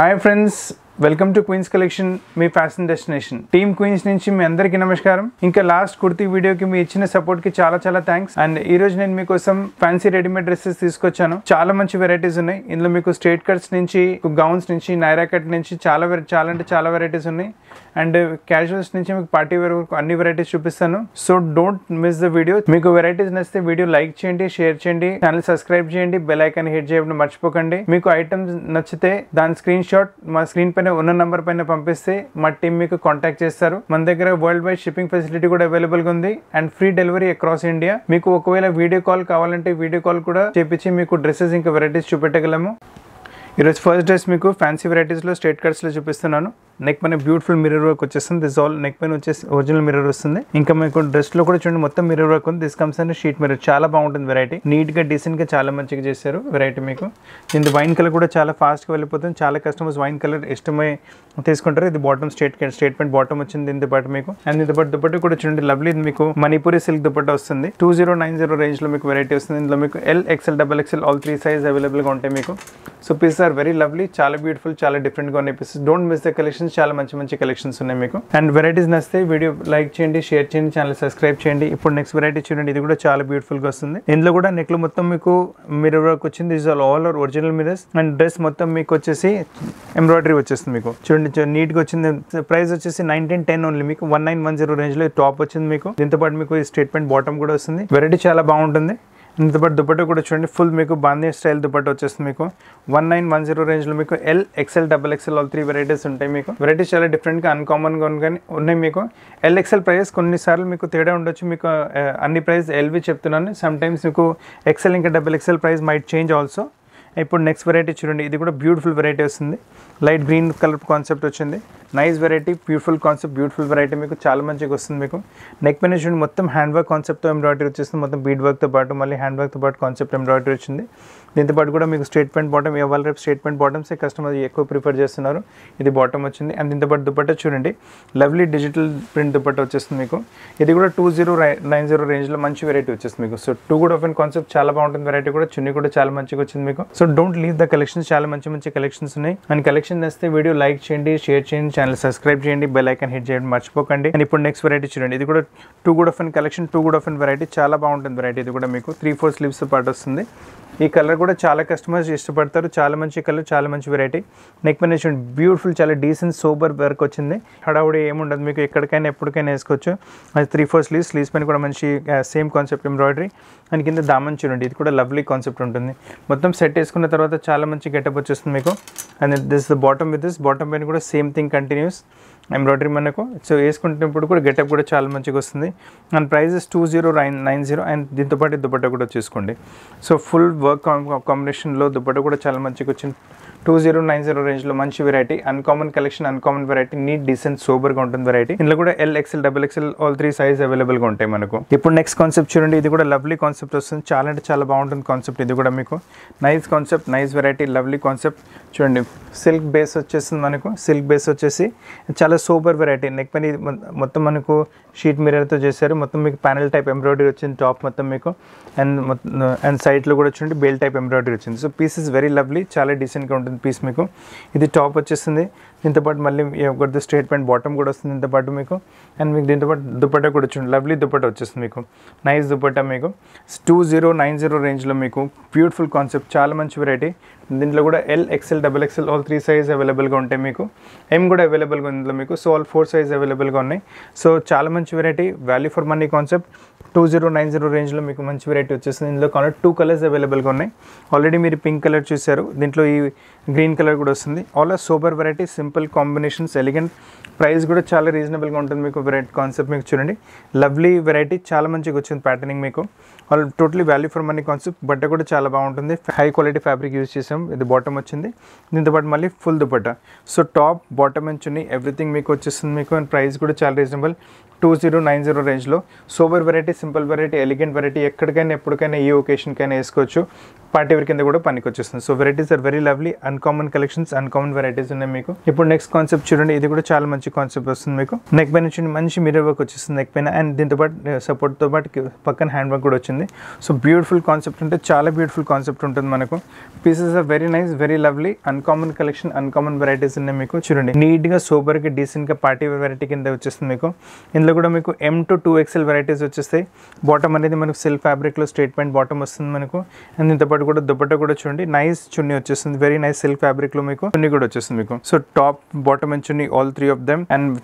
hi friends welcome to Queens collection మీ fashion destination team Queens నుంచి మీ అందరికీ నమస్కారం ఇంకా లాస్ట్ కుర్తి వీడియోకి మీ ఇచ్చిన సపోర్ట్ కి చాలా చాలా థ్యాంక్స్ అండ్ ఈ రోజు నేను మీకోసం ఫ్యాన్సీ రెడీమేడ్ డ్రెస్సెస్ తీసుకొచ్చాను చాలా మంచి వెరైటీస్ ఉన్నాయి ఇందులో మీకు స్ట్రేట్ కట్స్ నుంచి గౌన్స్ నుంచి నైరా కట్ నుంచి చాలా చాలా అంటే చాలా వెరైటీస్ ఉన్నాయి అండ్ క్యాజువల్స్ నుంచి మీకు పార్టీ వేర్ వరకు అన్ని వెరైటీస్ చూపిస్తాను so don't miss the video మీకు వెరైటీస్ నచ్చితే వీడియో లైక్ చేయండి షేర్ చేయండి ఛానల్ సబ్స్క్రైబ్ చేయండి బెల్ ఐకాన్ హిట్ చేయడం మర్చిపోకండి మీకు ఐటమ్స్ నచ్చితే దాని స్క్రీన్ షాట్ మా స్క్రీన్ పైన ఉన్న నంబర్ పైన పంపిస్తే మా టీం మీకు కాంటాక్ట్ చేస్తారు మన దగ్గర వరల్డ్ వైడ్ షిప్పింగ్ ఫెసిలిటీ కూడా అవైలబుల్గా ఉంది and free delivery across India మీకు ఒకవేళ వీడియో కాల్ కావాలంటే వీడియో కాల్ కూడా చేపించి మీకు డ్రెస్సెస్ ఇంకా వెరైటీస్ చూపెట్టగలము ఈరోజు ఫస్ట్ డ్రెస్ మీకు ఫ్యాన్సీ వెరైటీస్లో స్టేట్ కట్స్లో చూపిస్తున్నాను నెక్ పైన బ్యూటిఫుల్ మిర్రర్ వర్క్ వచ్చేస్తుంది దిస్ ఆల్ నెక్ పైన వచ్చేసి ఒరిజినల్ మిర్రర్ వస్తుంది ఇంకా మీకు డ్రెస్ లో కూడా చూడండి మొత్తం మిర్రర్ వర్క్ ఉంది this comes and sheet mirror చాలా బాగుంటుంది వెరైటీ నీట్ గా డీసెంట్ గా చాలా మంచిగా చేశారు వెరైటీ మీకు ఇది వైన్ కలర్ కూడా చాలా ఫాస్ట్ గా వెళ్ళిపోతుంది చాలా కస్టమర్స్ వైన్ కలర్ ఇష్టమై తీసుకుంటారు ఇది బాటమ్ స్టేట్ స్టేట్మెంట్ బాటమ్ వచ్చింది దీని పాటు మీకు అండ్ దీంతో పాటు దుప్పటి కూడా చూడండి లవ్లీ ఇది మీకు మణిపూరి సిల్క్ దుప్పటి వస్తుంది టూ జీరో నైన్ జీరో రేంజ్లో మీకు వెరైటీ వస్తుంది ఇందులో మీకు L XL double XL all three size అవైలబుల్గా ఉంటాయి మీకు so piece are very lovely చాలా బ్యూటిఫుల్ చాలా గా ఉన్నాయి pieces don't miss the collection collections చాలా మంచి మంచి కలెక్షన్స్ ఉన్నాయి మీకు అండ్ వెరైటీస్ నచ్చితే వీడియో లైక్ చేయండి షేర్ చేయండి ఛానల్ సబ్స్క్రైబ్ చేయండి ఇప్పుడు నెక్స్ట్ వెరైటీ చూడండి ఇది కూడా చాలా బ్యూటిఫుల్గా వస్తుంది ఇందులో కూడా నెక్లు మొత్తం మీకు మీరు వరకు వచ్చింది is all all original mirrors and dress మొత్తం మీకు వచ్చేసి ఎంబ్రాయిడరీ వచ్చేస్తుంది మీకు చూడండి నీట్గా వచ్చింది ప్రైస్ వచ్చేసి నైన్టీన్ టెన్ ఓన్లీ మీకు వన్ నైన్ వన్ జీరో రేంజ్లో టాప్ వచ్చింది మీకు దీంతో పాటు మీకు స్టేట్మెంట్ బాటమ్ కూడా వస్తుంది వెరైటీ చాలా బాగుంటుంది దుపట్ దుపట్టు కూడా చూడండి ఫుల్ మీకు బాందీ స్టైల్ దుపట్ట వచ్చేస్తుంది మీకు వన్ నైన్ వన్ జీరో రేంజ్లో మీకు L XL double XL all three varieties ఉంటాయి మీకు వెరైటీస్ చాలా డిఫరెంట్గా అన్కామన్గా ఉన్నాయి మీకు ఎల్ ఎక్సెల్ ప్రైస్ కొన్నిసార్లు మీకు తేడా ఉండొచ్చు మీకు అన్ని ప్రైస్ ఎల్వి చెప్తున్నాను సమ్ టైమ్స్ మీకు ఎక్సెల్ ఇంకా double XL price might change also ఇప్పుడు నెక్స్ట్ వెరైటీ చూడండి ఇది కూడా బ్యూటిఫుల్ వెరైటీ వస్తుంది లైట్ గ్రీన్ కలర్ కాన్సెప్ట్ వచ్చింది nice variety beautiful concept beautiful variety మీకు చాలా మంచిగా వస్తుంది మీకు నెక్ పైన చూడండి మొత్తం హ్యాండ్ వర్క్ కాన్సెప్ట్తో ఎంబ్రాయిడరీ వచ్చేస్తుంది మొత్తం బీడ్ వర్క్తో పాటు మళ్ళీ హ్యాండ్ వర్క్తో పాటు కాన్సెప్ట్ ఎంబ్రాయిడరీ వచ్చింది దీంతో పాటు కూడా మీకు స్టేట్ ప్యాంట్ బాటమ్ ఎవరి రేపు స్టేట్ బాటమ్స్ ఏ కస్టమర్ ఎక్కువ ప్రిఫర్ చేస్తున్నారు ఇది బాటమ్ వచ్చింది అండ్ దీంతో పాటు దుప్పట్ట చూడండి లవ్లీ డిజిటల్ ప్రింట్ దుప్పట్ట వచ్చేస్తుంది మీకు ఇది కూడా టూ జీరో నైన్ జీరో రేంజ్లో మంచి వెరైటీ వచ్చేస్తుంది మీకు సో టూ కూడా ఆఫ్ కాన్సెప్ట్ చాలా బాగుంటుంది వెరైటీ కూడా చున్నీ కూడా చాలా మంచిగా వచ్చింది మీకు so don't leave the collections చాలా మంచి మంచి కలెక్షన్స్ ఉన్నాయి అండ్ కలెక్షన్ నచ్చింది వస్తే వీడియో లైక్ చేయండి షేర్ చేయండి ఛానల్ సబ్స్క్రైబ్ చేయండి బెల్ ఐకన్ హిట్ చేయండి మర్చిపోకండి అండ్ ఇప్పుడు నెక్స్ట్ వెరైటీ చూడండి ఇది కూడా too good of and collection too good of and variety చాలా బాగుంటుంది వెరైటీ ఇది కూడా మీకు త్రీ ఫోర్ స్లీవ్స్ పాటు వస్తుంది ఈ కలర్ కూడా చాలా కస్టమర్స్ ఇష్టపడతారు చాలా మంచి కలర్ చాలా మంచి వెరైటీ నెక్ పైన బ్యూటిఫుల్ చాలా డీసెంట్ సూపర్ వర్క్ వచ్చింది హడావుడి ఏముండదు మీకు ఎక్కడికైనా ఎప్పటికైనా వేసుకోవచ్చు అది త్రీ ఫోర్ స్లీవ్స్ స్లీవ్స్ పైన కూడా మంచి సేమ్ కాన్సెప్ట్ ఎంబ్రాయిడరీ అండ్ కింద దామంచి ఉండి ఇది కూడా లవ్లీ కాన్సెప్ట్ ఉంటుంది మొత్తం సెట్ వేసుకున్న తర్వాత చాలా మంచి గెటప్ వచ్చేస్తుంది మీకు and this the bottom with this bottom పైన కూడా సేమ్ థింగ్ కంటిన్యూస్ ఎంబ్రాయిడరీ మనకు సో వేసుకుంటున్నప్పుడు కూడా గెటప్ కూడా చాలా మంచిగా వస్తుంది and prices two zero nine nine zero and దీంతోపాటు దుపట్టా కూడా చూసుకోండి సో ఫుల్ వర్క్ కాంబినేషన్లో దుపట్టా కూడా చాలా మంచిగా వచ్చింది టూ జీరో నైన్ జీరో లో మంచి variety uncommon collection uncommon variety neat decent సూపర్గా ఉంటుంది వెరైటీ ఇందులో కూడా L XL double XL all three size అవైలబుల్గా ఉంటాయి మనకు ఇప్పుడు నెక్స్ట్ కాన్సెప్ట్ చూడండి ఇది కూడా లవ్లీ కాన్సెప్ట్ వస్తుంది చాలా అంటే చాలా బాగుంటుంది కాన్సెప్ట్ ఇది కూడా మీకు nice concept nice variety lovely concept చూడండి సిల్క్ బేస్ వచ్చేసింది మనకు సిల్క్ బేస్ వచ్చేసి చాలా సూపర్ వెరైటీ నెక్ పని మొత్తం మనకు షీట్ మిర్రర్తో చేశారు మొత్తం మీకు ప్యానల్ టైప్ ఎంబ్రాయిడరీ వచ్చింది టాప్ మొత్తం మీకు అండ్ అండ్ సైడ్లో కూడా చూడండి బెల్ట్ టైప్ ఎంబ్రాయిడరీ వచ్చింది సో పీసెస్ వెరీ లవ్లీ చాలా డీసెంట్గా ఉంటుంది ఉంటుంది పీస్ మీకు ఇది టాప్ వచ్చేసింది దీంతోపాటు మళ్ళీ ఒకటి స్టేట్మెంట్ బాటమ్ కూడా వస్తుంది దీంతోపాటు మీకు అండ్ మీకు దీంతోపాటు దుపట్టా కూడా వచ్చింది లవ్లీ దుపట్టా వచ్చేస్తుంది మీకు నైస్ దుపట్టా మీకు టూ జీరో నైన్ జీరో రేంజ్లో మీకు బ్యూటిఫుల్ కాన్సెప్ట్ చాలా మంచి వెరైటీ దీంట్లో కూడా L XL double XL all three size అవైలబుల్గా ఉంటాయి మీకు ఎం కూడా అవైలబుల్గా ఇందులో మీకు సో ఆల్ ఫోర్ సైజ్ అవైలబుల్గా ఉన్నాయి సో చాలా మంచి variety value for money concept two zero nine zero రేంజ్లో మీకు మంచి వెరైటీ వచ్చేస్తుంది ఇందులో కావాలి టూ కలర్స్ అవైలబుల్గా ఉన్నాయి ఆల్రెడీ మీరు పింక్ కలర్ చూశారు దీంట్లో ఈ గ్రీన్ కలర్ కూడా వస్తుంది all super variety simple simple combinations elegant price కూడా చాలా రీజనబుల్గా ఉంటుంది మీకు వెరైటీ కాన్సెప్ట్ మీకు చూడండి లవ్లీ వెరైటీ చాలా మంచిగా వచ్చింది ప్యాటర్నింగ్ మీకు వాళ్ళు totally value for money concept బట్ట కూడా చాలా బాగుంటుంది హై క్వాలిటీ ఫ్యాబ్రిక్ యూజ్ చేసాం ఇది బాటమ్ వచ్చింది దీంతోపాటు మళ్ళీ full dupatta so top bottom నుంచి ఎవ్రీథింగ్ మీకు వచ్చేస్తుంది మీకు అండ్ ప్రైస్ కూడా చాలా reasonable two zero nine zero రేంజ్లో super variety simple variety elegant variety ఎక్కడికైనా ఎప్పటికైనా ఈ ఒకేషన్కైనా వేసుకోవచ్చు పార్టీ వేర్ కింద కూడా పనికి వచ్చేస్తుంది so varieties are very lovely uncommon collections uncommon varieties ఉన్నాయి మీకు ఇప్పుడు నెక్స్ట్ కాన్సెప్ట్ చూడండి ఇది కూడా చాలా మంచి కాన్సెప్ట్ వస్తుంది మీకు నెక్ పైన నుంచి మంచి మిర్రర్ వర్క్ వచ్చేస్తుంది నెక్ పైన అండ్ దీంతో పాటు సపోర్ట్తో పాటు పక్కన హ్యాండ్ వర్క్ కూడా వచ్చింది సో బ్యూటిఫుల్ కాన్సెప్ట్ ఉంటే చాలా బ్యూటిఫుల్ కాన్సెప్ట్ ఉంటుంది మనకు pieces are very nice very lovely uncommon collection uncommon varieties ఉన్నాయి మీకు చూడండి నీట్గా సూపర్గా డీసెంట్గా పార్టీ వెరైటీ కింద వచ్చేస్తుంది మీకు ఇందులో ఇందులో కూడా మీకు M to two XL varieties వచ్చేస్తాయి బాటమ్ అనేది మనకు సిల్క్ ఫ్యాబ్రిక్లో స్ట్రేట్ ప్యాంట్ బాటమ్ వస్తుంది మనకు అండ్ దీంతోపాటు కూడా దుప్పట్ట కూడా చూడండి నైస్ చున్నీ వచ్చేస్తుంది వెరీ నైస్ సిల్క్ ఫ్యాబ్రిక్లో మీకు చున్నీ కూడా వచ్చేస్తుంది మీకు so top bottom and chunni all three of them and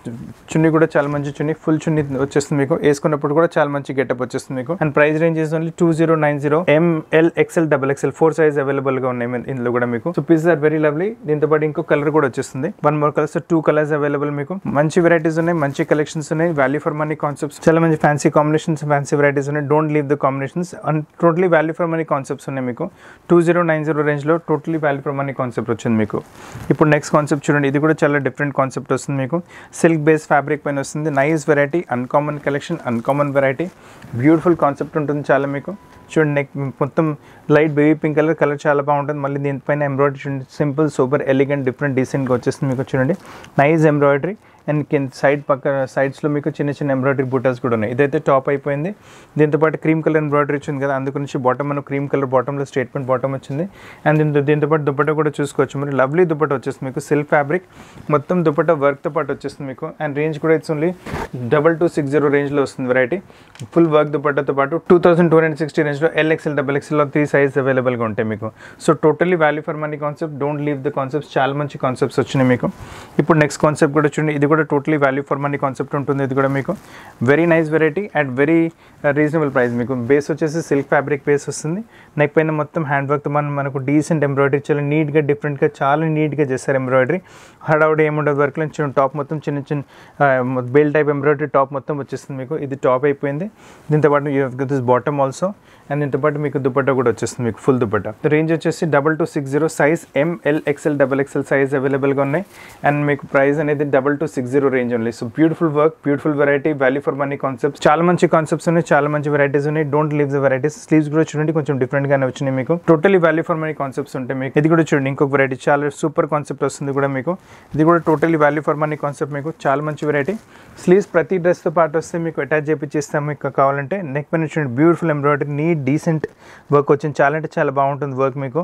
chunni కూడా చాలా మంచి చున్నీ ఫుల్ చున్నీ వచ్చేస్తుంది మీకు వేసుకున్నప్పుడు కూడా చాలా మంచి గెటప్ వచ్చేస్తుంది మీకు and price range is only two zero nine zero M L XL double XL four size available గా ఉన్నాయి ఇందులో కూడా మీకు so piece are very lovely దీంతో పాటు ఇంకో కలర్ కూడా వచ్చేస్తుంది one more colours two colours available మీకు మంచి వెరైటీస్ ఉన్నాయి మంచి కలెక్షన్స్ ఉన్నాయి value value for money concepts చాలా మంచి ఫ్యాన్సీ కాంబినేషన్స్ ఫ్యాన్సీ వెరైటీస్ ఉన్నాయి don't leave the combinations and totally value for money concepts ఉన్నాయి మీకు టూ జీరో నైన్ జీరో రేంజ్లో totally value for money concept వచ్చింది మీకు ఇప్పుడు నెక్స్ట్ కాన్సెప్ట్ చూడండి ఇది కూడా చాలా డిఫరెంట్ కాన్సెప్ట్ వస్తుంది మీకు సిల్క్ బేస్ ఫ్యాబ్రిక్ పైన వస్తుంది nice variety uncommon collection uncommon variety beautiful concept ఉంటుంది చాలా మీకు చూడండి నెక్ మొత్తం light baby pink colour colour చాలా బాగుంటుంది మళ్ళీ దీనిపైన ఎంబ్రాయిడరీ చూడండి సింపుల్ సూపర్ ఎలిగెంట్ డిఫరెంట్ డిసెంట్గా వచ్చేస్తుంది మీకు చూడండి నైస్ ఎంబ్రాయిడరీ అండ్ కింద సైడ్ పక్క సైడ్స్లో మీకు చిన్న చిన్న ఎంబ్రాయిడరీ బూటాస్ కూడా ఉన్నాయి ఇదైతే టాప్ అయిపోయింది దీంతోపాటు క్రీమ్ కలర్ ఎంబ్రాయిడరీ వచ్చింది కదా అందుకు నుంచి బాటమ్ మనం క్రీమ్ కలర్ బాటంలో స్టేట్మెంట్ బాటమ్ వచ్చింది అండ్ దీంతో దీంతోపాటు దుప్పటా కూడా చూసుకోవచ్చు మరి లవ్లీ దుప్పట వచ్చేస్తుంది మీకు సిల్క్ ఫ్యాబ్రిక్ మొత్తం దుప్పట వర్క్తో పాటు వచ్చేస్తుంది మీకు అండ్ రేంజ్ కూడా it's only double two six zero రేంజ్లో వస్తుంది వెరైటీ ఫుల్ వర్క్ దుపట్టాతో పాటు two thousand two hundred sixty రేంజ్లో ఎల్ఎక్స్ఎల్ డబల్ ఎక్స్ఎల్లో త్రీ సైజ్ అవైలబుల్గా ఉంటాయి మీకు so totally value for money concept don't leave the concepts చాలా మంచి కాన్సెప్ట్స్ వచ్చినాయి మీకు ఇప్పుడు నెక్స్ట్ కాన్సెప్ట్ కూడా చూడండి ఇది కూడా కూడా totally value for money concept ఉంటుంది ఇది కూడా మీకు very nice variety and very reasonable price మీకు బేస్ వచ్చేసి సిల్క్ ఫ్యాబ్రిక్ బేస్ వస్తుంది నెక్ పైన మొత్తం హ్యాండ్ వర్క్తో మనం మనకు డీసెంట్ ఎంబ్రాయిడరీ చాలా నీట్గా డిఫరెంట్గా చాలా నీట్గా చేస్తారు ఎంబ్రాయిడరీ హడావుడి ఏముండదు వర్క్లో నుంచి టాప్ మొత్తం చిన్న చిన్న బెల్ టైప్ ఎంబ్రాయిడరీ టాప్ మొత్తం వచ్చేస్తుంది మీకు ఇది టాప్ అయిపోయింది దీంతో పాటు you this bottom also and దీంతో పాటు మీకు దుపట్టా కూడా వచ్చేస్తుంది మీకు ఫుల్ దుపట్టా రేంజ్ వచ్చేసి double two six zero size M L XL double XL size అవైలబుల్గా ఉన్నాయి అండ్ మీకు ప్రైస్ అనేది double two six zero range ఉన్నాయి so beautiful work beautiful variety value for money concepts చాలా మంచి కాన్సెప్ట్స్ ఉన్నాయి చాలా మంచి వెరైటీస్ ఉన్నాయి don't leave the varieties sleeves కూడా చూడండి కొంచెం డిఫరెంట్ గానే వచ్చినాయి మీకు totally value for money concepts ఉంటాయి మీకు ఇది కూడా చూడండి ఇంకొక వెరైటీ చాలా సూపర్ కాన్సెప్ట్ వస్తుంది కూడా మీకు ఇది కూడా totally value for money concept మీకు చాలా మంచి వెరైటీ స్లీవ్స్ ప్రతి డ్రెస్తో పాటు వస్తే మీకు అటాచ్ చేపించేస్తాం మీకు కావాలంటే నెక్ పైన చూడండి beautiful embroidery neat decent work వచ్చింది చాలా అంటే చాలా బాగుంటుంది వర్క్ మీకు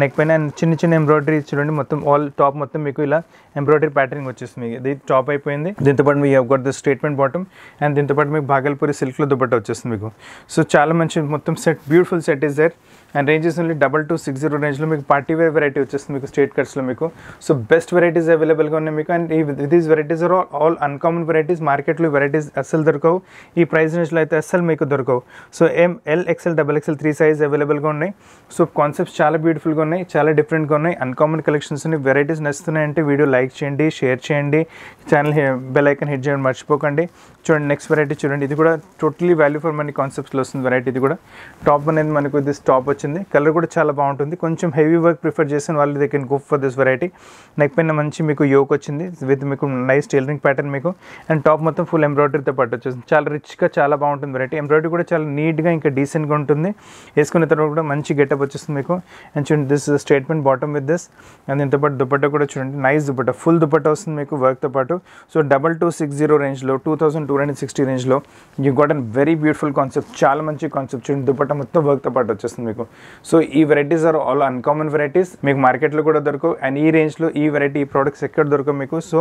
నెక్ పైన చిన్న చిన్న ఎంబ్రాయిడరీ చూడండి మొత్తం ఆల్ టాప్ మొత్తం మీకు ఇలా ఎంబ్రాయిడరీ ప్యాటర్నింగ్ వచ్చేసి మీకు ఇది టాప్ అయిపోయింది దీంతోపాటు మీ ఒకటి ద స్టేట్మెంట్ బాటమ్ అండ్ దీంతోపాటు మీకు భాగల్పూరి సిల్క్లో దుబ్బట్ట వచ్చేస్తుంది మీకు సో చాలా మంచి మొత్తం set beautiful set is there and ranges only double two six zero రేంజ్లో మీకు పార్టీ వేర్ వెరైటీ వచ్చేస్తుంది మీకు స్టేట్ కట్స్లో మీకు సో బెస్ట్ వెరైటీస్ అవైలబుల్గా ఉన్నాయి మీకు అండ్ ఈ these varieties are all uncommon varieties మార్కెట్లో వెరైటీస్ అస్సలు దొరకవు ఈ ప్రైస్ రేంజ్లో అయితే అస్సలు మీకు దొరకవు so M L XL double XL three size అవైలబుల్గా ఉన్నాయి సో కాన్సెప్ట్స్ చాలా బ్యూటిఫుల్గా ఉన్నాయి చాలా డిఫరెంట్గా ఉన్నాయి అన్కామన్ కలెక్షన్స్ ఉన్నాయి వెరైటీస్ నచ్చుతున్నాయంటే వీడియో లైక్ చేయండి షేర్ చేయండి ఛానల్ బెల్ ఐకన్ హిట్ చేయండి మర్చిపోకండి చూడండి నెక్స్ట్ వెరైటీ చూడండి ఇది కూడా టోటలీ వాల్యూ ఫర్ మనీ కాన్సెప్ట్స్లో వస్తుంది వెరైటీ ఇది కూడా టాప్ అనేది మనకు దిస్ టాప్ వచ్చింది కలర్ కూడా చాలా బాగుంటుంది కొంచెం హెవీ వర్క్ ప్రిఫర్ చేసిన వాళ్ళు దగ్గర can for this variety neck పైన మంచి మీకు యోక్ వచ్చింది విత్ మీకు నైస్ టైలరింగ్ ప్యాటర్న్ మీకు అండ్ టాప్ మొత్తం ఫుల్ ఎంబ్రాయిడరీతో పట్టు వచ్చేసింది చాలా రిచ్గా చాలా బాగుంటుంది వెరైటీ ఎంబ్రాయిడరీ కూడా చాలా నీట్గా ఇంకా డీసెంట్గా ఉంటుంది వేసుకున్న తర్వాత కూడా మంచి గెటప్ వచ్చేస్తుంది మీకు అండ్ చూడండి this statement bottom with this and ఇంతపాటు పాటు కూడా చూడండి నైస్ దుపట్టా ఫుల్ దుపట్టా వస్తుంది మీకు వర్క్తో పాటు so double two six zero రేంజ్లో two thousand two hundred sixty రేంజ్లో you got an very beautiful concept చాలా మంచి కాన్సెప్ట్ చూడండి దుపట్టా మొత్తం వర్క్తో పాటు వచ్చేస్తుంది మీకు సో ఈ varieties are all uncommon varieties మీకు మార్కెట్లో కూడా దొరకవు అండ్ ఈ రేంజ్లో ఈ వెరైటీ ఈ ప్రోడక్ట్స్ ఎక్కడ దొరకవు మీకు so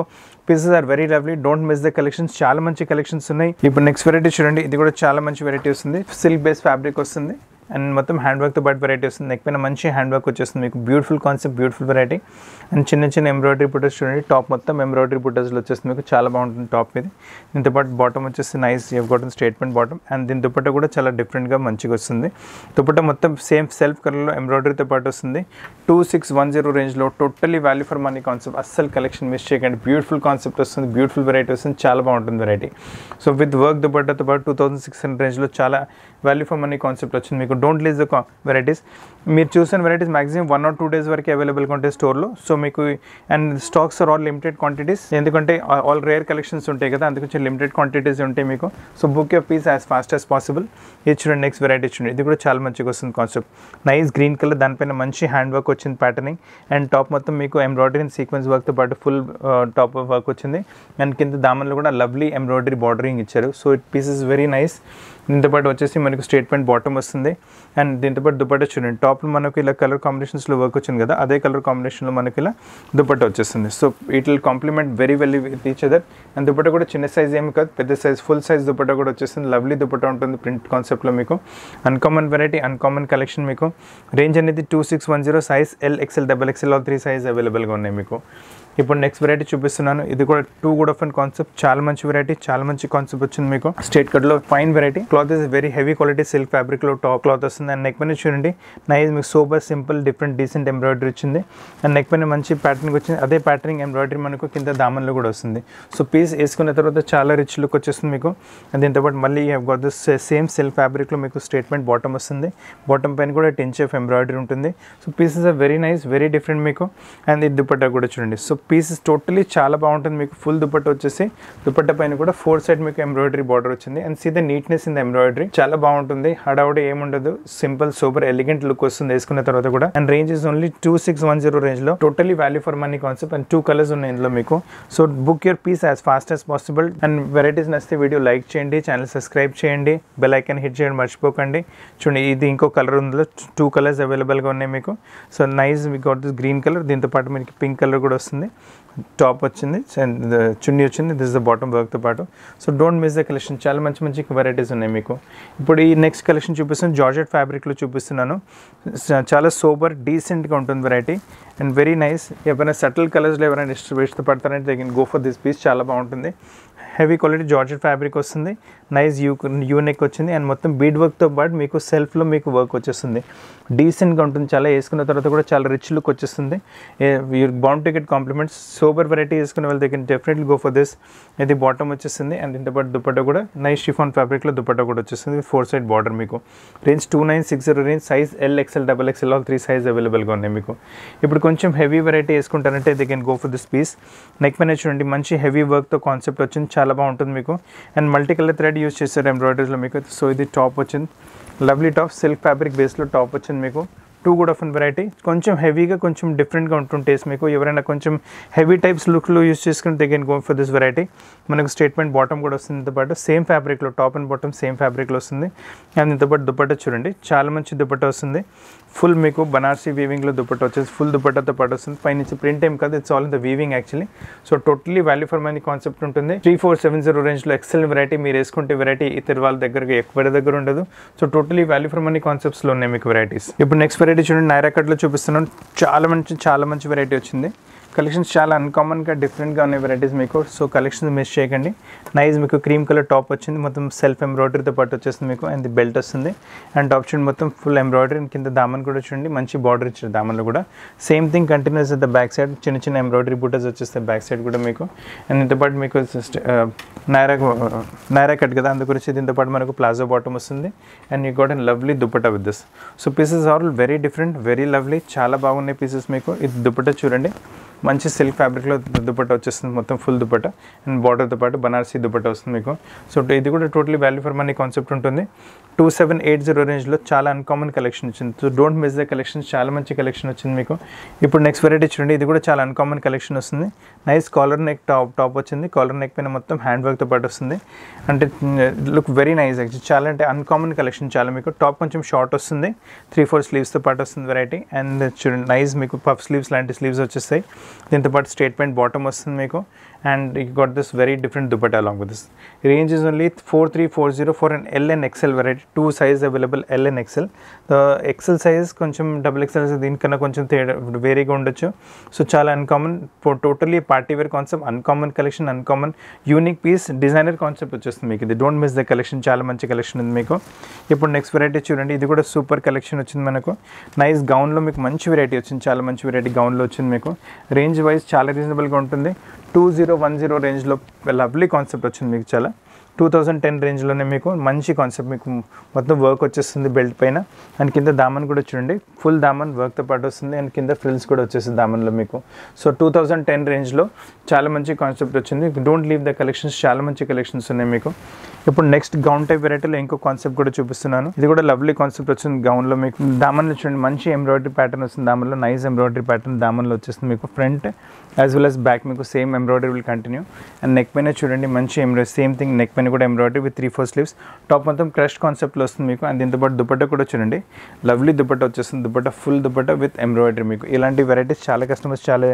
pieces are very lovely don't miss the collections చాలా మంచి కలెక్షన్స్ ఉన్నాయి ఇప్పుడు నెక్స్ట్ వెరైటీ చూడండి ఇది కూడా చాలా మంచి వెరైటీ వస్తుంది సిల్క్ బేస్ ఫ్యాబ్రిక్ వస్తుంది వస్తుంది అండ్ మొత్తం హ్యాండ్ వర్క్తో పాటు వెరైటీ వస్తుంది నెక్ పైన మంచి హ్యాండ్ వర్క్ వచ్చేస్తుంది మీకు beautiful concept beautiful variety and చిన్న చిన్న ఎంబ్రాయిడరీ బుటర్స్ చూడండి టాప్ మొత్తం ఎంబ్రాయిడరీ బుటర్స్లో వచ్చేస్తుంది మీకు చాలా బాగుంటుంది టాప్ ఇది దీంతో పాటు బాటమ్ వచ్చేసి nice you got an statement bottom and దీని దుప్పట్ట కూడా చాలా డిఫరెంట్గా మంచిగా వస్తుంది దుప్పట్ట మొత్తం సేమ్ సెల్ఫ్ కలర్లో ఎంబ్రాయిడరీతో పాటు వస్తుంది టూ సిక్స్ వన్ జీరో రేంజ్లో totally value for money concept అస్సలు కలెక్షన్ మిస్ చేయకండి బ్యూటిఫుల్ కాన్సెప్ట్ వస్తుంది బ్యూటిఫుల్ వెరైటీ వస్తుంది చాలా బాగుంటుంది వెరైటీ సో విత్ వర్క్ దుప్పట్టతో పాటు టూ థౌసండ్ సిక్స్ హండ్రెడ్ రేంజ్లో చాలా వాల్యూ ఫర్ మనీ కాన్సెప్ట్ వచ్చింది మీకు డోంట్ లీజ్ ద వెరైటీస్ మీరు చూసిన varieties maximum one or two days వరకు అవైలబుల్గా ఉంటాయి స్టోర్లో సో మీకు and stocks are all limited quantities ఎందుకంటే ఆల్ రేర్ కలెక్షన్స్ ఉంటాయి కదా అందుకొచ్చి లిమిటెడ్ క్వాంటిటీస్ ఉంటాయి మీకు so book you piece as fast as possible ఇది చూడండి నెక్స్ట్ వెరైటీ చూడండి ఇది కూడా చాలా మంచిగా వస్తుంది కాన్సెప్ట్ నైస్ గ్రీన్ కలర్ దానిపైన మంచి హ్యాండ్ వర్క్ వచ్చింది ప్యాటర్నింగ్ అండ్ టాప్ మొత్తం మీకు ఎంబ్రాయిడరీ అండ్ సీక్వెన్స్ వర్క్తో పాటు ఫుల్ టాప్ వర్క్ వచ్చింది అండ్ కింద దామన్లో కూడా లవ్లీ ఎంబ్రాయిడరీ బార్డరింగ్ ఇచ్చారు so it piece is very nice దీంతో పాటు వచ్చేసి మనకు స్టేట్మెంట్ బాటమ్ వస్తుంది అండ్ దీంతోపాటు దుపట్టా చూడండి టాప్ మనకు ఇలా కలర్ కాంబినేషన్స్లో వర్క్ వచ్చింది కదా అదే కలర్ కాంబినేషన్లో మనకి ఇలా దుపట్టా వచ్చేస్తుంది so it will complement very well with each other and dupatta కూడా చిన్న సైజ్ ఏమి కాదు పెద్ద సైజ్ ఫుల్ సైజ్ దుప్పట్ట కూడా వచ్చేస్తుంది లవ్లీ దుపట్టా ఉంటుంది ప్రింట్ కాన్సెప్ట్లో మీకు అన్కామన్ వెరైటీ అన్కామన్ కలెక్షన్ మీకు రేంజ్ అనేది two six one zero size L XL double XL all three size అవైలబుల్గా ఉన్నాయి మీకు ఇప్పుడు నెక్స్ట్ వెరైటీ చూపిస్తున్నాను ఇది కూడా too good of and concept చాలా మంచి వెరైటీ చాలా మంచి కాన్సెప్ట్ వచ్చింది మీకు స్టేట్ కట్ లో fine variety cloth is very heavy quality silk fabric లో టాప్ క్లాత్ వస్తుంది అండ్ నెక్ పైన చూడండి నైస్ మీకు super simple different decent embroidery వచ్చింది అండ్ నెక్ పైన మంచి ప్యాటర్న్ వచ్చింది అదే ప్యాటర్నింగ్ ఎంబ్రాయిడరీ మనకు కింద దామన్లో కూడా వస్తుంది సో పీస్ వేసుకున్న తర్వాత చాలా రిచ్ లుక్ వచ్చేస్తుంది మీకు అండ్ దీంతోపాటు మళ్ళీ సేమ్ సిల్క్ ఫ్యాబ్రిక్లో మీకు స్టేట్మెంట్ బాటమ్ వస్తుంది బాటమ్ పైన కూడా టెన్ ఎంబ్రాయిడరీ ఉంటుంది so pieces are very nice very different మీకు అండ్ ఇది దుపట్టా కూడా చూడండి సో పీసెస్ టోటలీ చాలా బాగుంటుంది మీకు ఫుల్ దుపట్ట వచ్చేసి దుపట్ట పైన కూడా ఫోర్ సైడ్ మీకు ఎంబ్రాయిడరీ బార్డర్ వచ్చింది and see the neatness in the embroidery చాలా బాగుంటుంది హడావుడి ఏముండదు సింపుల్ సూపర్ ఎలిగెంట్ లుక్ వస్తుంది వేసుకున్న తర్వాత కూడా and range is only two six one zero range లో totally value for money concept and two colours ఉన్నాయి ఇందులో మీకు so book your piece as fast as possible and varieties నచ్చితే video like చేయండి ఛానల్ సబ్స్క్రైబ్ చేయండి bell icon hit చేయండి మర్చిపోకండి చూడండి ఇది ఇంకో కలర్ ఉందిలో టూ కలర్స్ అవైలబుల్గా ఉన్నాయి మీకు సో నైస్ మీకు గ్రీన్ కలర్ దీంతో పాటు మీకు పింక్ కలర్ కూడా వస్తుంది టాప్ వచ్చింది చున్నీ వచ్చింది దిస్ ద బాటమ్ వర్క్తో పాటు so don't miss the collection చాలా మంచి మంచి వెరైటీస్ ఉన్నాయి మీకు ఇప్పుడు ఈ నెక్స్ట్ కలెక్షన్ చూపిస్తున్నాను జార్జెట్ ఫ్యాబ్రిక్లో చూపిస్తున్నాను చాలా సూపర్ డీసెంట్గా ఉంటుంది వెరైటీ అండ్ వెరీ నైస్ ఎవరైనా సెటిల్ కలర్స్లో ఎవరైనా ఇష్టపడతారంటే పడతారంటే దగ్గర గో ఫర్ దిస్ పీస్ చాలా బాగుంటుంది హెవీ క్వాలిటీ జార్జెట్ ఫ్యాబ్రిక్ వస్తుంది నైస్ యూ యూనిక్ వచ్చింది అండ్ మొత్తం బీడ్ వర్క్తో పాటు మీకు సెల్ఫ్లో మీకు వర్క్ వచ్చేస్తుంది డీసెంట్గా ఉంటుంది చాలా వేసుకున్న తర్వాత కూడా చాలా రిచ్ లుక్ వచ్చేస్తుంది you're bound to get compliments sober variety వేసుకునే వాళ్ళు దగ్గర డెఫినెట్లీ గో ఫర్ దిస్ ఇది బాటమ్ వచ్చేస్తుంది అండ్ ఇంత పాటు దుప్పట్టా కూడా నైస్ షిఫాన్ ఫ్యాబ్రిక్లో దుప్పట్టా కూడా వచ్చేస్తుంది ఫోర్ సైడ్ బార్డర్ మీకు range two nine six zero range size L XL double XL all three size అవైలబుల్గా ఉన్నాయి మీకు ఇప్పుడు కొంచెం హెవీ వెరైటీ వేసుకుంటారంటే they can go for this piece neck పైన చూడండి మంచి హెవీ వర్క్తో కాన్సెప్ట్ వచ్చింది చాలా బాగుంటుంది మీకు and multi colour thread use చేశారు ఎంబ్రాయిడరీలో మీకు సో ఇది టాప్ వచ్చింది లవ్లీ టాప్ సిల్క్ ఫ్యాబ్రిక్ బేస్లో టాప్ వచ్చింది మీకు టూ కూడా ఆఫ్ అన్ వెరైటీ కొంచెం హెవీగా కొంచెం డిఫరెంట్గా ఉంటుంది టేస్ట్ మీకు ఎవరైనా కొంచెం హెవీ టైప్స్ లుక్లో యూజ్ చేసుకుని దగ్గర can go for this variety మనకు స్టేట్మెంట్ బాటమ్ కూడా వస్తుంది ఇంతపాటు సేమ్ ఫ్యాబ్రిక్లో టాప్ అండ్ బాటమ్ సేమ్ ఫ్యాబ్రిక్లో వస్తుంది అండ్ ఇంతపాటు దుప్పట్ట చూడండి చాలా మంచి దుప్పట్ట వస్తుంది ఫుల్ మీకు బనార్సీ వీవింగ్లో దుప్పట్ వచ్చేసి ఫుల్ దుప్పటతో పాటు వస్తుంది పైనుంచి ప్రింట్ ఏం కాదు it's all in the weaving actually so totally value for money concept ఉంటుంది త్రీ ఫోర్ సెవెన్ జీరో రేంజ్లో ఎక్సెల్ వెరైటీ మీరు వేసుకుంటే వెరైటీ ఇతర వాళ్ళ దగ్గరగా ఎక్కువ దగ్గర ఉండదు so totally value for money కాన్సెప్ట్స్లో ఉన్నాయి మీకు వెరైటీస్ ఇప్పుడు నెక్స్ట్ వెరైటీ చూడండి నైరాకట్లో చూపిస్తున్నాను చాలా మంచి చాలా మంచి వెరైటీ వచ్చింది కలెక్షన్స్ చాలా అన్కామన్గా డిఫరెంట్గా ఉన్నాయి వెరైటీస్ మీకు సో కలెక్షన్స్ మిస్ చేయకండి నైజ్ మీకు క్రీమ్ కలర్ టాప్ వచ్చింది మొత్తం సెల్ఫ్ ఎంబ్రాయిడరీతో పాటు వచ్చేస్తుంది మీకు అండ్ బెల్ట్ వస్తుంది అండ్ టాప్ మొత్తం ఫుల్ ఎంబ్రాయిడరీ కింద దామన్ కూడా చూడండి మంచి బార్డర్ ఇచ్చారు దామన్లో కూడా same thing continues the back side చిన్న చిన్న ఎంబ్రాయిడరీ బూటర్స్ వచ్చేస్తాయి బ్యాక్ సైడ్ కూడా మీకు అండ్ దీంతో పాటు మీకు నైరా నైరా కట్ కదా అందు గురించి దీంతో పాటు మనకు ప్లాజో బాటమ్ వస్తుంది and you got and lovely dupatta with this so pieces are very different very lovely చాలా బాగున్నాయి పీసెస్ మీకు ఇది దుప్పట చూడండి మంచి సిల్క్ ఫ్యాబ్రిక్లో దుప్పట్ట వచ్చేస్తుంది మొత్తం ఫుల్ దుపట్ట అండ్ బార్డర్తో పాటు బనారసీ దుపట్ట వస్తుంది మీకు సో ఇది కూడా totally value for money concept ఉంటుంది టూ సెవెన్ ఎయిట్ జీరో రేంజ్లో చాలా అన్కామన్ కలెక్షన్ వచ్చింది so don't miss the collection చాలా మంచి కలెక్షన్ వచ్చింది మీకు ఇప్పుడు నెక్స్ట్ వెరైటీ చూడండి ఇది కూడా చాలా అన్కామన్ కలెక్షన్ వస్తుంది nice collar neck top top వచ్చింది కాలర్ నెక్ పైన మొత్తం హ్యాండ్ వర్క్తో పాటు వస్తుంది అంటే లుక్ వెరీ నైస్ యాక్చువల్ చాలా అంటే అన్కామన్ కలెక్షన్ చాలా మీకు టాప్ కొంచెం షార్ట్ వస్తుంది త్రీ ఫోర్ స్లీవ్స్తో పాటు వస్తుంది వెరైటీ అండ్ చూడండి నైస్ మీకు పఫ్ స్లీవ్స్ లాంటి స్లీవ్స్ వచ్చేస్తాయి పాటు స్టేట్ పెయింట్ బాటమ్ వస్తుంది మీకు and you different this along with this range is only four three four zero four and L and XL variety two size available L and XL XL size కొంచెం double XL దీనికన్నా కొంచెం తేడా వేరేగా ఉండొచ్చు so చాలా uncommon totally party wear concept uncommon collection uncommon unique piece designer concept వచ్చేస్తుంది మీకు ఇది డోంట్ మిస్ ద కలెక్షన్ చాలా మంచి కలెక్షన్ ఉంది మీకు ఇప్పుడు నెక్స్ట్ వెరైటీ చూడండి ఇది కూడా సూపర్ కలెక్షన్ వచ్చింది మనకు నైస్ గౌన్లో మీకు మంచి వెరైటీ వచ్చింది చాలా మంచి వెరైటీ గౌన్లో వచ్చింది మీకు రేంజ్ వైజ్ చాలా రీజనబుల్గా ఉంటుంది టూ జీరో వన్ జీరో రేంజ్లో లవ్లీ కాన్సెప్ట్ వచ్చింది మీకు చాలా టూ థౌజండ్ టెన్ రేంజ్లోనే మీకు మంచి కాన్సెప్ట్ మీకు మొత్తం వర్క్ వచ్చేస్తుంది బెల్ట్ పైన అండ్ కింద దామన్ కూడా చూడండి ఫుల్ దామన్ వర్క్తో పాటు వస్తుంది అండ్ కింద ఫ్రిల్స్ కూడా వచ్చేస్తుంది దామన్లో మీకు సో టూ థౌజండ్ టెన్ రేంజ్లో చాలా మంచి కాన్సెప్ట్ వచ్చింది డోంట్ లీవ్ ద కలెక్షన్స్ చాలా మంచి కలెక్షన్స్ ఉన్నాయి మీకు ఇప్పుడు నెక్స్ట్ గౌన్ టైప్ వెరైటీలో ఇంకో కాన్సెప్ట్ కూడా చూపిస్తున్నాను ఇది కూడా లవ్లీ కాన్సెప్ట్ వచ్చింది గౌన్లో మీకు దామన్లో చూడండి మంచి ఎంబ్రాయిడరీ ప్యాటర్న్ వస్తుంది దామన్లో నైస్ ఎంబ్రాయిడరీ ప్యాటర్న్ దామన్లో వచ్చేస్తుంది మీకు front as well as back మీకు same embroidery will continue and neck పైన చూడండి మంచి ఎంబ్రాయిడరీ సేమ్ థింగ్ నెక్ పైన పైన కూడా embroidery with three four sleeves top మొత్తం క్రష్ కాన్సెప్ట్లో వస్తుంది మీకు అండ్ దీంతోపాటు పాటు దుపట్ట కూడా చూడండి లవ్లీ దుపట్ట వచ్చేస్తుంది dupatta full dupatta with embroidery మీకు ఇలాంటి వెరైటీస్ చాలా కస్టమర్స్ చాలా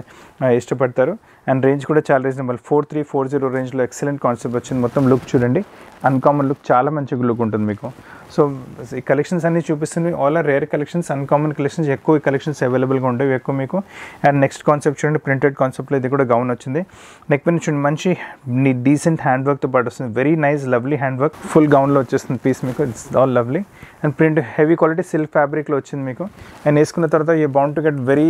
ఇష్టపడతారు అండ్ రేంజ్ కూడా చాలా reasonable four three four zero రేంజ్లో ఎక్సలెంట్ కాన్సెప్ట్ వచ్చింది మొత్తం లుక్ చూడండి అన్కామన్ లుక్ చాలా మంచి లుక్ ఉంటుంది మీకు సో ఈ కలెక్షన్స్ అన్ని చూపిస్తుంది all are rare collections uncommon collections ఎక్కువ కలెక్షన్స్ అవైలబుల్గా ఉండవు ఎక్కువ మీకు అండ్ నెక్స్ట్ కాన్సెప్ట్ చూడండి ప్రింటెడ్ కాన్సెప్ట్లో ఇది కూడా గౌన్ వచ్చింది నెక్ పైన చూడండి మంచి డీసెంట్ హ్యాండ్ వర్క్తో పాటు వస్తుంది very nice lovely hand work full గౌన్లో వచ్చేస్తుంది పీస్ మీకు it's all lovely and print heavy quality silk ఫ్యాబ్రిక్లో వచ్చింది మీకు అండ్ వేసుకున్న తర్వాత ఈ బౌండ్ టు గెట్ వెరీ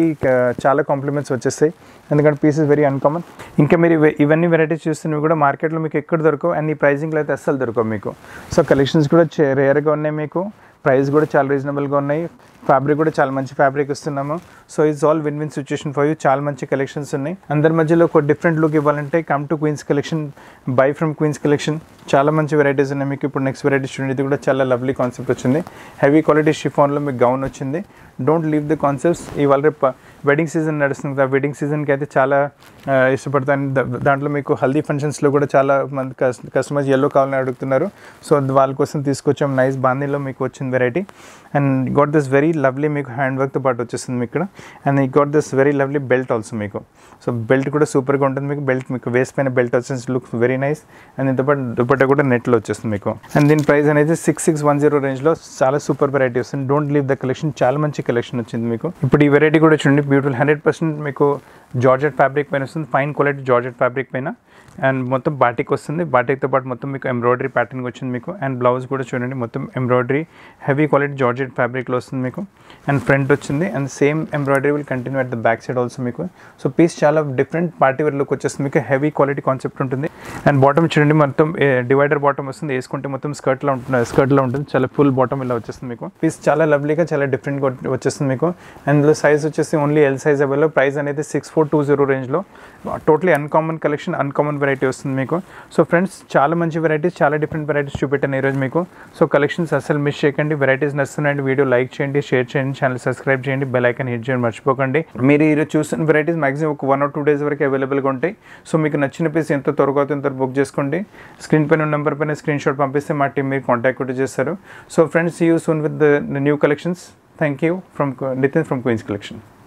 చాలా కాంప్లిమెంట్స్ వచ్చేస్తాయి ఎందుకంటే పీసెస్ వెరీ అన్కామన్ ఇంకా మీరు ఇవన్నీ వెరైటీస్ చూస్తున్నవి కూడా మార్కెట్లో మీకు ఎక్కడ దొరకవు అండ్ ఈ ప్రైజింగ్లో అయితే అస్సలు దొరకవు మీకు సో కలెక్షన్స్ కూడా రేర్గా ఉన్నాయి మీకు ప్రైస్ కూడా చాలా రీజనబుల్గా ఉన్నాయి ఫ్యాబ్రిక్ కూడా చాలా మంచి ఫ్యాబ్రిక్ ఇస్తున్నాము so it's all win win situation for you చాలా మంచి కలెక్షన్స్ ఉన్నాయి అందరి మధ్యలో ఒక డిఫరెంట్ లుక్ ఇవ్వాలంటే come to Queens Collection buy from Queens Collection చాలా మంచి వెరైటీస్ ఉన్నాయి మీకు ఇప్పుడు నెక్స్ట్ వెరైటీస్ చూడండి ఇది కూడా చాలా లవ్లీ కాన్సెప్ట్ వచ్చింది హెవీ క్వాలిటీ షిఫాన్లో మీకు గౌన్ వచ్చింది డోంట్ లీవ్ ది కాన్సెప్ట్స్ ఇవాళ రేపు వెడ్డింగ్ సీజన్ నడుస్తుంది కదా వెడ్డింగ్ సీజన్కి అయితే చాలా ఇష్టపడతాను దాంట్లో మీకు హల్దీ ఫంక్షన్స్లో కూడా చాలా మంది కస్టమర్స్ ఎల్లో కావాలని అడుగుతున్నారు సో వాళ్ళ కోసం తీసుకొచ్చాం నైస్ బాందీలో మీకు వచ్చింది variety and got this very lovely మీకు హ్యాండ్ వర్క్తో పాటు వచ్చేస్తుంది మీకు ఇక్కడ అండ్ ఈ got this very lovely belt also మీకు సో బెల్ట్ కూడా సూపర్గా ఉంటుంది మీకు బెల్ట్ మీకు వేస్ట్ పైన బెల్ట్ వచ్చేసి లుక్ వెరీ నైస్ అండ్ ఇంతపాటు దుపట్టా కూడా నెట్లో వచ్చేస్తుంది మీకు అండ్ దీని ప్రైస్ అనేది సిక్స్ సిక్స్ వన్ జీరో రేంజ్లో చాలా సూపర్ వెరైటీ వస్తుంది డోంట్ లీవ్ ద కలెక్షన్ చాలా మంచి కలెక్షన్ వచ్చింది మీకు ఇప్పుడు ఈ వెరైటీ కూడా చూడండి బ్యూటిఫుల్ హండ్రెడ్ పర్సెంట్ మీకు జార్జెట్ ఫ్యాబ్రిక్ పైన వస్తుంది ఫైన్ క్వాలిటీ జార్జెట్ ఫ్యాబ్రిక్ పైన అండ్ మొత్తం బాటిక్ వస్తుంది బాటిక్తో పాటు మొత్తం మీకు ఎంబ్రాయిడరీ ప్యాటర్న్ వచ్చింది మీకు అండ్ బ్లౌజ్ కూడా చూడండి మొత్తం ఎంబ్రాయిడరీ హెవీ క్వాలిటీ జార్జెట్ ఫ్యాబ్రిక్లో వస్తుంది మీకు అండ్ ఫ్రంట్ వచ్చింది and same embroidery will continue at the back side also మీకు సో పీస్ చాలా డిఫరెంట్ పార్టీ లుక్ వచ్చేస్తుంది మీకు హెవీ క్వాలిటీ కాన్సెప్ట్ ఉంటుంది అండ్ బాటమ్ చూడండి మొత్తం డివైడర్ బాటమ్ వస్తుంది వేసుకుంటే మొత్తం స్కర్ట్లో ఉంటుంది స్కర్ట్లో ఉంటుంది చాలా ఫుల్ బాటమ్ ఇలా వచ్చేస్తుంది మీకు పీస్ చాలా లవ్లీగా చాలా డిఫరెంట్గా వచ్చేస్తుంది మీకు అండ్ సైజ్ వచ్చేసి only L size available price అనేది సిక్స్ ఫోర్ టూ జీరో రేంజ్లో totally uncommon collection uncommon variety వస్తుంది మీకు సో ఫ్రెండ్స్ చాలా మంచి వెరైటీస్ చాలా డిఫరెంట్ వెరైటీస్ చూపెట్టాను ఈరోజు మీకు సో కలెక్షన్స్ అసలు మిస్ చేయకండి వెరైటీస్ నచ్చుతున్నాయండి వీడియో లైక్ చేయండి షేర్ చేయండి ఛానల్ సబ్స్క్రైబ్ చేయండి బెల్ ఐకన్ హిట్ చేయండి మర్చిపోకండి మీరు ఈరోజు చూసిన వెరైటీస్ మాక్సిమం ఒక వన్ ఆర్ టూ డేస్ వరకు అవైలబుల్గా ఉంటాయి సో మీకు నచ్చిన పీస్ ఎంత త్వరగా ఎంత బుక్ చేసుకోండి స్క్రీన్ పైన నెంబర్ పైన స్క్రీన్ షాట్ పంపిస్తే మా టీం మీరు కాంటాక్ట్ కూడా చేస్తారు so friends you soon with the new collections thank you from Nitin from Queens collection